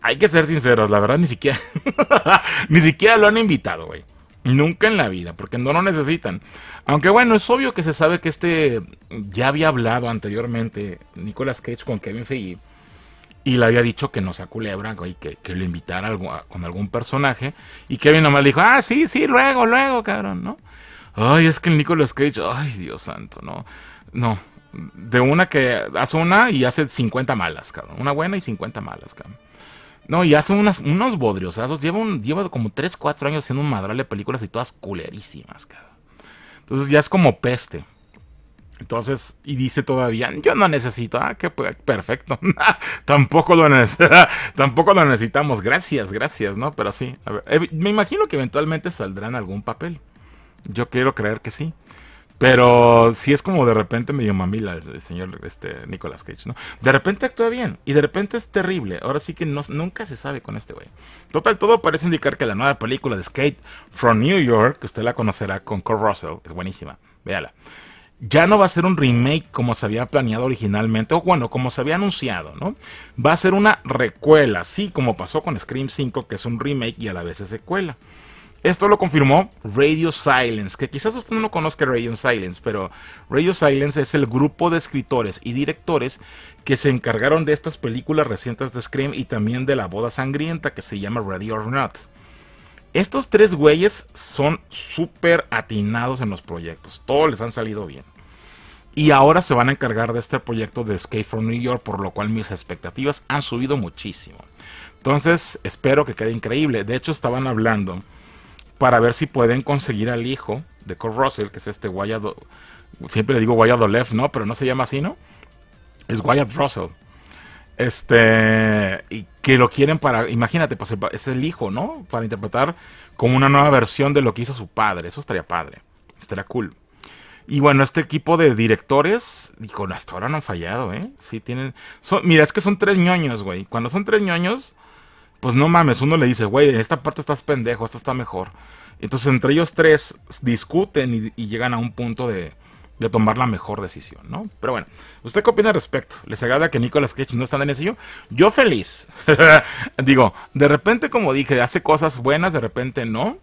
Hay que ser sinceros, la verdad ni siquiera, [LAUGHS] ni siquiera lo han invitado, güey. Nunca en la vida, porque no lo necesitan. Aunque bueno, es obvio que se sabe que este ya había hablado anteriormente Nicolas Cage con Kevin Feige y le había dicho que no sea culebra, güey, que, que lo invitara con algún personaje. Y Kevin nomás le dijo, ah, sí, sí, luego, luego, cabrón, ¿no? Ay, es que el Nicolas Cage, ay, Dios santo, no. No, de una que hace una y hace 50 malas, cabrón. Una buena y 50 malas, cabrón. No, y hace unas, unos bodriosazos. Lleva, un, lleva como 3, 4 años haciendo un madral de películas y todas culerísimas, cabrón. Entonces ya es como peste. Entonces, y dice todavía, yo no necesito, ah, qué perfecto, [LAUGHS] tampoco, lo [LAUGHS] tampoco lo necesitamos, gracias, gracias, ¿no? Pero sí, me imagino que eventualmente saldrán algún papel. Yo quiero creer que sí. Pero sí es como de repente medio mamila el, señor este, Nicolas Cage, ¿no? De repente actúa bien y de repente es terrible. Ahora sí que no, nunca se sabe con este güey. Total, todo parece indicar que la nueva película de Skate from New York, que usted la conocerá con Kurt Russell, es buenísima. Véala. Ya no va a ser un remake como se había planeado originalmente, o bueno, como se había anunciado, ¿no? Va a ser una recuela, así como pasó con Scream 5, que es un remake y a la vez es secuela. Esto lo confirmó Radio Silence, que quizás usted no conozca Radio Silence, pero Radio Silence es el grupo de escritores y directores que se encargaron de estas películas recientes de Scream y también de la boda sangrienta que se llama Ready or Not. Estos tres güeyes son súper atinados en los proyectos, todos les han salido bien. Y ahora se van a encargar de este proyecto de Escape from New York, por lo cual mis expectativas han subido muchísimo. Entonces, espero que quede increíble. De hecho, estaban hablando para ver si pueden conseguir al hijo de Kurt Russell, que es este Wyatt, siempre le digo Wyatt Olef, ¿no? Pero no se llama así, ¿no? Es Wyatt Russell. Este, y que lo quieren para, imagínate, pues es el hijo, ¿no? Para interpretar como una nueva versión de lo que hizo su padre. Eso estaría padre, estaría cool. Y bueno, este equipo de directores, dijo, hasta ahora no han fallado, ¿eh? Sí, tienen. mira, es que son tres ñoños, güey. Cuando son tres ñoños, pues no mames, uno le dice, güey, en esta parte estás pendejo, esto está mejor. Entonces entre ellos tres discuten y, llegan a un punto de, tomar la mejor decisión, ¿no? Pero bueno, ¿usted qué opina al respecto? ¿Les agrada que Nicolas Cage no está en el yo? Yo feliz. [LAUGHS] Digo, de repente, como dije, hace cosas buenas, de repente no.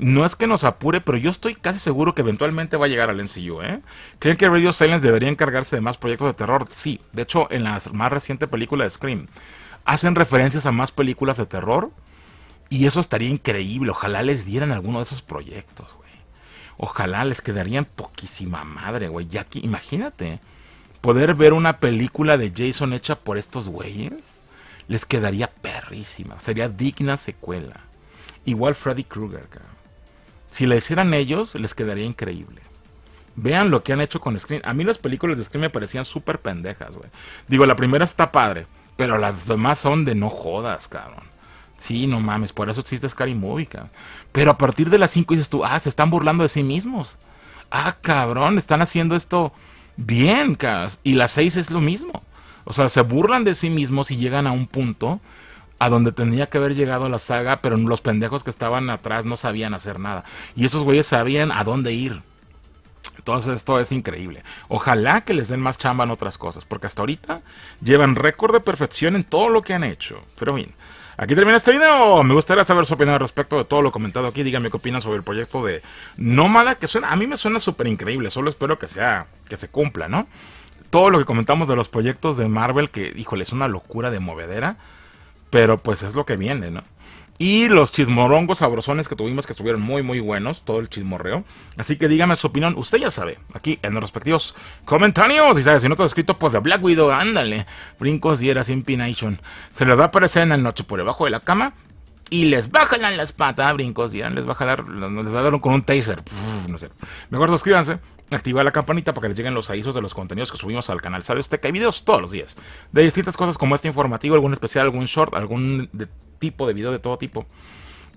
No es que nos apure, pero yo estoy casi seguro que eventualmente va a llegar al MCU, ¿eh? ¿Creen que Radio Silence debería encargarse de más proyectos de terror? Sí, de hecho, en la más reciente película de Scream, hacen referencias a más películas de terror y eso estaría increíble. Ojalá les dieran alguno de esos proyectos, güey. Ojalá les quedarían poquísima madre, güey. Ya imagínate, poder ver una película de Jason hecha por estos güeyes, les quedaría perrísima. Sería digna secuela. Igual Freddy Krueger, Si la hicieran ellos, les quedaría increíble. Vean lo que han hecho con Scream. A mí las películas de Scream me parecían súper pendejas, güey. Digo, la primera está padre. Pero las demás son de no jodas, cabrón. Sí, no mames, por eso existe Scary Movie, cabrón. Pero a partir de las 5 dices tú, ah, se están burlando de sí mismos. Ah, cabrón, están haciendo esto bien, cabrón. Y las 6 es lo mismo. O sea, se burlan de sí mismos y llegan a un punto a donde tendría que haber llegado la saga, pero los pendejos que estaban atrás no sabían hacer nada. Y esos güeyes sabían a dónde ir. Entonces esto es increíble. Ojalá que les den más chamba en otras cosas, porque hasta ahorita llevan récord de perfección en todo lo que han hecho. Pero bien, aquí termina este video. Me gustaría saber su opinión al respecto de todo lo comentado aquí. Díganme qué opinan sobre el proyecto de Nómada, que suena, a mí me suena súper increíble. Solo espero que sea, que se cumpla, ¿no? Todo lo que comentamos de los proyectos de Marvel, que, híjole, es una locura de movedera. Pero pues es lo que viene, ¿no? Y los chismorongos sabrosones que tuvimos que estuvieron muy, muy buenos, todo el chismorreo. Así que dígame su opinión, usted ya sabe, aquí en los respectivos comentarios. Y sabe, si no te has escrito, pues de Black Widow, ándale. Brincos y sin pination. Se les va a aparecer en la noche por debajo de la cama y les bajan las patas, brincos y les va les va a dar con un taser. no sé. Mejor suscríbanse. Activa la campanita para que les lleguen los avisos de los contenidos que subimos al canal. Sabes usted que hay videos todos los días de distintas cosas como este informativo, algún especial, algún short, algún tipo de video de todo tipo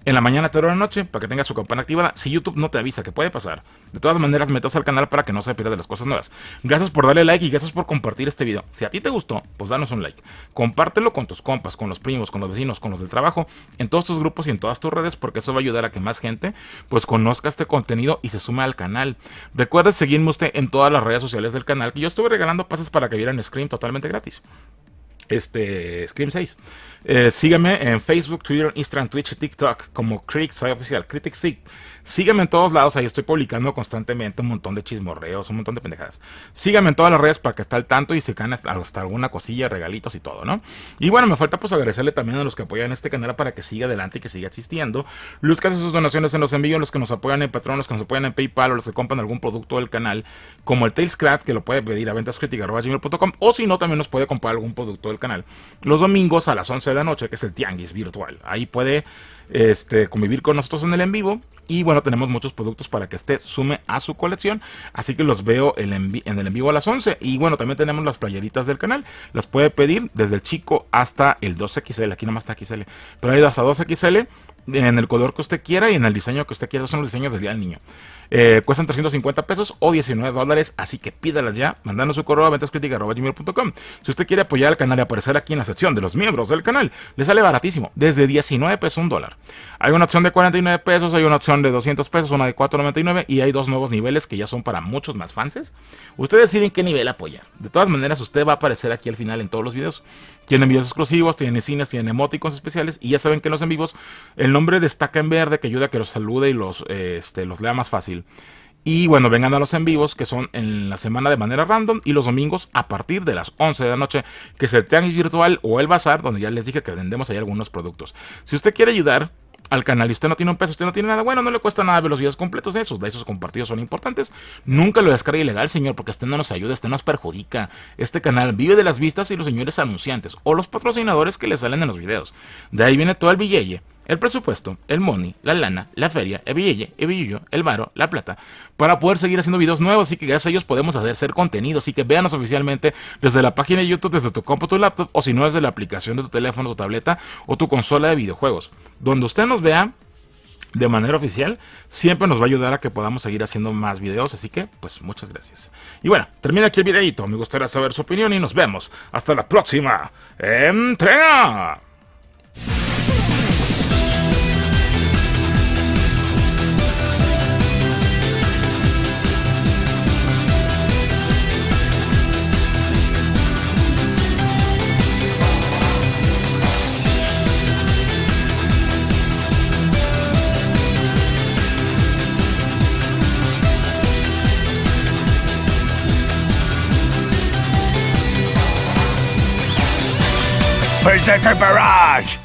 en la mañana, tarde de la noche, para que tenga su campana activada. Si YouTube no te avisa, que puede pasar. De todas maneras, metas al canal para que no se pierda de las cosas nuevas. Gracias por darle like y gracias por compartir este video. Si a ti te gustó, pues danos un like. Compártelo con tus compas, con los primos, con los vecinos, con los del trabajo, en todos tus grupos y en todas tus redes, porque eso va a ayudar a que más gente pues conozca este contenido y se sume al canal. Recuerda seguirme usted en todas las redes sociales del canal, que yo estuve regalando pases para que vieran Scream totalmente gratis este Scream 6. Eh, sígueme en Facebook, Twitter, Instagram, Twitch TikTok como Critic Oficial. Critic Sígueme en todos lados, ahí estoy publicando constantemente un montón de chismorreos, un montón de pendejadas. Sígueme en todas las redes para que esté al tanto y se gane hasta alguna cosilla, regalitos y todo, ¿no? Y bueno, me falta pues agradecerle también a los que apoyan este canal para que siga adelante y que siga existiendo. Los que hacen sus donaciones en los envíos, los que nos apoyan en Patreon, los que nos apoyan en PayPal o los que compran algún producto del canal, como el Tailscrat, que lo puede pedir a ventascritica.com o si no, también nos puede comprar algún producto del canal. Los domingos a las 11 de la noche, que es el Tianguis virtual. Ahí puede este, convivir con nosotros en el en vivo. Y bueno, tenemos muchos productos para que usted sume a su colección. Así que los veo en, el en vivo a las 11. Y bueno, también tenemos las playeritas del canal. Las puede pedir desde el chico hasta el 2XL. Aquí nomás está XL. Pero ahí hasta 2XL en el color que usted quiera y en el diseño que usted quiera. Son los diseños del Día del Niño. Eh, cuestan 350 pesos o 19 dólares, así que pídalas ya, mandando su correo a ventascritica.com. Si usted quiere apoyar al canal y aparecer aquí en la sección de los miembros del canal, le sale baratísimo, desde 19 pesos un dólar. Hay una opción de 49 pesos, hay una opción de 200 pesos, una de 4.99 y hay dos nuevos niveles que ya son para muchos más fans. decide en qué nivel apoyar. De todas maneras, usted va a aparecer aquí al final en todos los videos. Tienen videos exclusivos, tienen cines, tienen emoticons especiales y ya saben que en los en vivos el nombre destaca en verde que ayuda a que los salude y los, eh, este, los lea más fácil. Y bueno, vengan a los en vivos que son en la semana de manera random y los domingos a partir de las 11 de la noche, que se el Virtual o el Bazar, donde ya les dije que vendemos ahí algunos productos. Si usted quiere ayudar, al canal y usted no tiene un peso, usted no tiene nada, bueno, no le cuesta nada ver los videos completos de esos, de esos compartidos son importantes. Nunca lo descargue ilegal, señor, porque usted no nos ayuda, usted nos perjudica. Este canal vive de las vistas y los señores anunciantes o los patrocinadores que le salen en los videos. De ahí viene todo el billete el presupuesto, el money, la lana, la feria, el billete, el billillo, el varo, la plata, para poder seguir haciendo videos nuevos. Así que gracias a ellos podemos hacer contenido. Así que véanos oficialmente desde la página de YouTube, desde tu computadora tu laptop, o si no, desde la aplicación de tu teléfono, tu tableta o tu consola de videojuegos. Donde usted nos vea de manera oficial, siempre nos va a ayudar a que podamos seguir haciendo más videos. Así que, pues, muchas gracias. Y bueno, termina aquí el videito. Me gustaría saber su opinión y nos vemos. Hasta la próxima entrega. Berserker Barrage!